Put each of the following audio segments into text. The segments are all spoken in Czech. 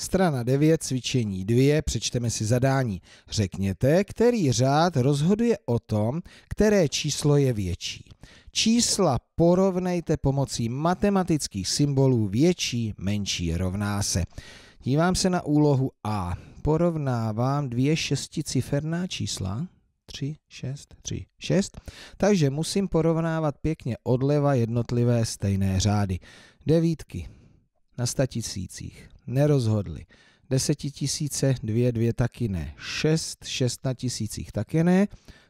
Strana 9, cvičení 2, přečteme si zadání. Řekněte, který řád rozhoduje o tom, které číslo je větší. Čísla porovnejte pomocí matematických symbolů větší, menší, rovná se. Dívám se na úlohu A. Porovnávám dvě šesticiferná čísla. 3, 6, 3, 6. Takže musím porovnávat pěkně odleva jednotlivé stejné řády. Devítky na statisících nerozhodli. Desetitisíce, dvě, dvě taky ne. Šest, šest na tisících taky ne.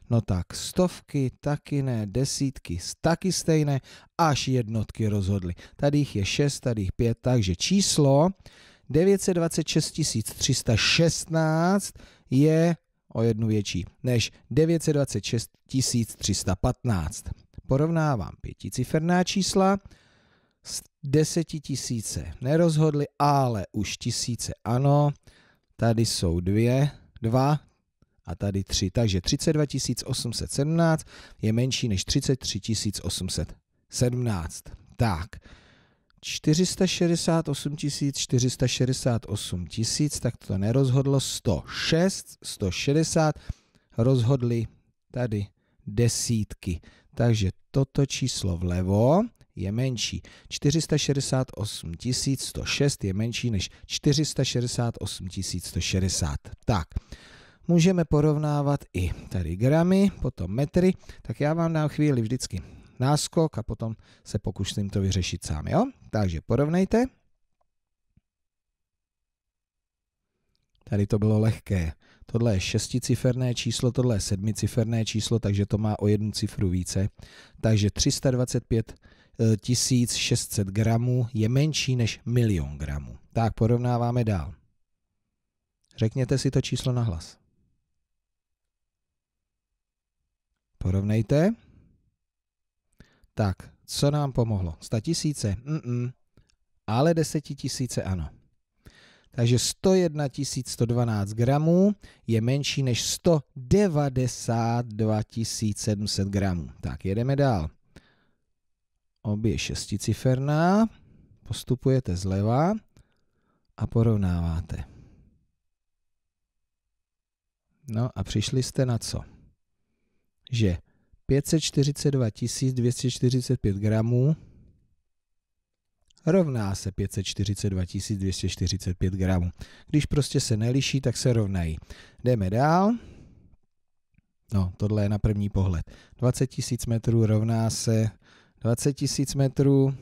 No tak stovky taky ne, desítky taky stejné, až jednotky rozhodly. Tady jich je šest tady jich pět takže číslo 926 316 je o jednu větší než 926 315. Porovnávám pěticiferná čísla, deseti tisíce nerozhodli, ale už tisíce ano. Tady jsou dvě, dva a tady tři. Takže 32 817 je menší než 33 817. Tak, 468 468 tisíc, tak to nerozhodlo 106, 160, rozhodli tady desítky. Takže toto číslo vlevo, je menší. 468 106 je menší než 468 160. Tak, můžeme porovnávat i tady gramy, potom metry, tak já vám dám chvíli vždycky náskok a potom se pokusím to vyřešit sám, jo? Takže porovnejte. Tady to bylo lehké. Tohle je šesticiferné číslo, tohle je sedmiciferné číslo, takže to má o jednu cifru více. Takže 325 1600 gramů je menší než milion gramů. Tak porovnáváme dál. Řekněte si to číslo na hlas. Porovnejte. Tak, co nám pomohlo? 100 tisíce? Mm-mm. Ale 10 tisíce ano. Takže 101 112 gramů je menší než 192 700 gramů. Tak jedeme dál obě šesticiferná, postupujete zleva a porovnáváte. No a přišli jste na co? Že 542 245 gramů rovná se 542 245 gramů. Když prostě se neliší, tak se rovnají. Jdeme dál. No, tohle je na první pohled. 20 000 metrů rovná se 20 tisíc metrů,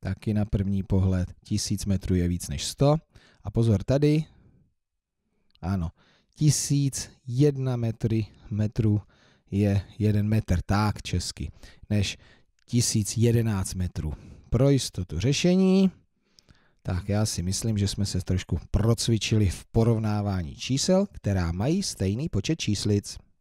taky na první pohled tisíc metrů je víc než 100. A pozor tady, ano, 1001 metry, metrů je 1 metr, tak česky, než 1011 metrů. Pro jistotu řešení, tak já si myslím, že jsme se trošku procvičili v porovnávání čísel, která mají stejný počet číslic.